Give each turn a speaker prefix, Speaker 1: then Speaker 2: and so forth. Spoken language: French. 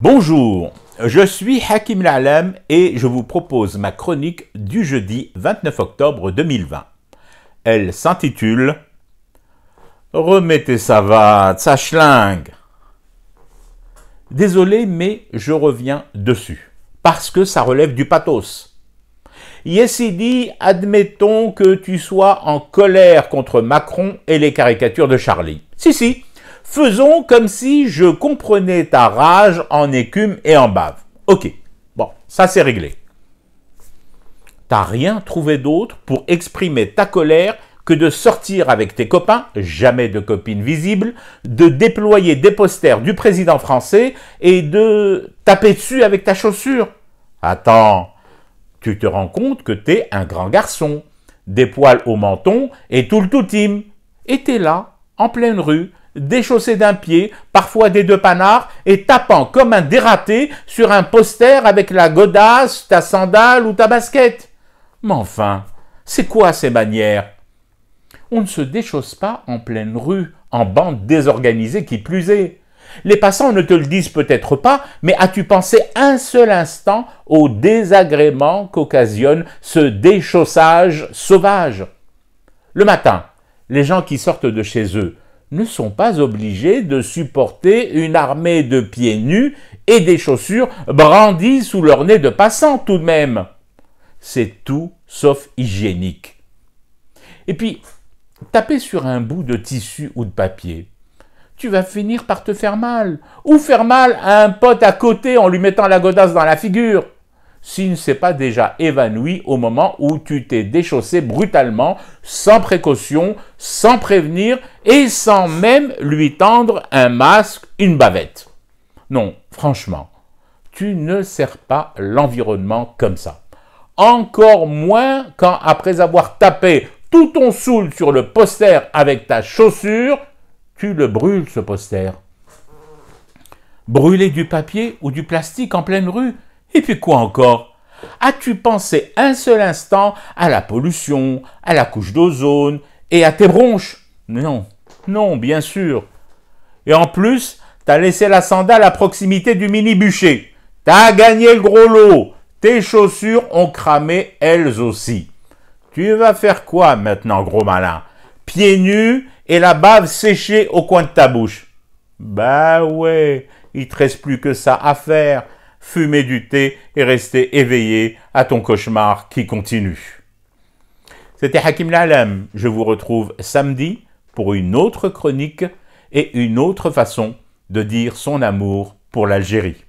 Speaker 1: Bonjour, je suis Hakim Lalem et je vous propose ma chronique du jeudi 29 octobre 2020. Elle s'intitule Remettez ça va, ça schlingue. Désolé, mais je reviens dessus, parce que ça relève du pathos. dit admettons que tu sois en colère contre Macron et les caricatures de Charlie. Si, si, Faisons comme si je comprenais ta rage en écume et en bave. Ok, bon, ça c'est réglé. T'as rien trouvé d'autre pour exprimer ta colère que de sortir avec tes copains, jamais de copines visibles, de déployer des posters du président français et de taper dessus avec ta chaussure. Attends, tu te rends compte que t'es un grand garçon, des poils au menton et tout le toutime. »« Et t'es là, en pleine rue, déchaussé d'un pied, parfois des deux panards, et tapant comme un dératé sur un poster avec la godasse, ta sandale ou ta basket. Mais enfin, c'est quoi ces manières On ne se déchausse pas en pleine rue, en bande désorganisée qui plus est. Les passants ne te le disent peut-être pas, mais as-tu pensé un seul instant au désagrément qu'occasionne ce déchaussage sauvage Le matin, les gens qui sortent de chez eux, ne sont pas obligés de supporter une armée de pieds nus et des chaussures brandies sous leur nez de passant tout de même. C'est tout sauf hygiénique. Et puis, taper sur un bout de tissu ou de papier, tu vas finir par te faire mal, ou faire mal à un pote à côté en lui mettant la godasse dans la figure s'il ne s'est pas déjà évanoui au moment où tu t'es déchaussé brutalement, sans précaution, sans prévenir et sans même lui tendre un masque, une bavette. Non, franchement, tu ne sers pas l'environnement comme ça. Encore moins quand après avoir tapé tout ton soul sur le poster avec ta chaussure, tu le brûles ce poster. Brûler du papier ou du plastique en pleine rue, et puis quoi encore As-tu pensé un seul instant à la pollution, à la couche d'ozone et à tes bronches Non, non, bien sûr. Et en plus, t'as laissé la sandale à proximité du mini-bûcher. T'as gagné le gros lot. Tes chaussures ont cramé elles aussi. Tu vas faire quoi maintenant, gros malin Pieds nus et la bave séchée au coin de ta bouche. Bah ouais, il te reste plus que ça à faire fumer du thé et rester éveillé à ton cauchemar qui continue. C'était Hakim Lalem. Je vous retrouve samedi pour une autre chronique et une autre façon de dire son amour pour l'Algérie.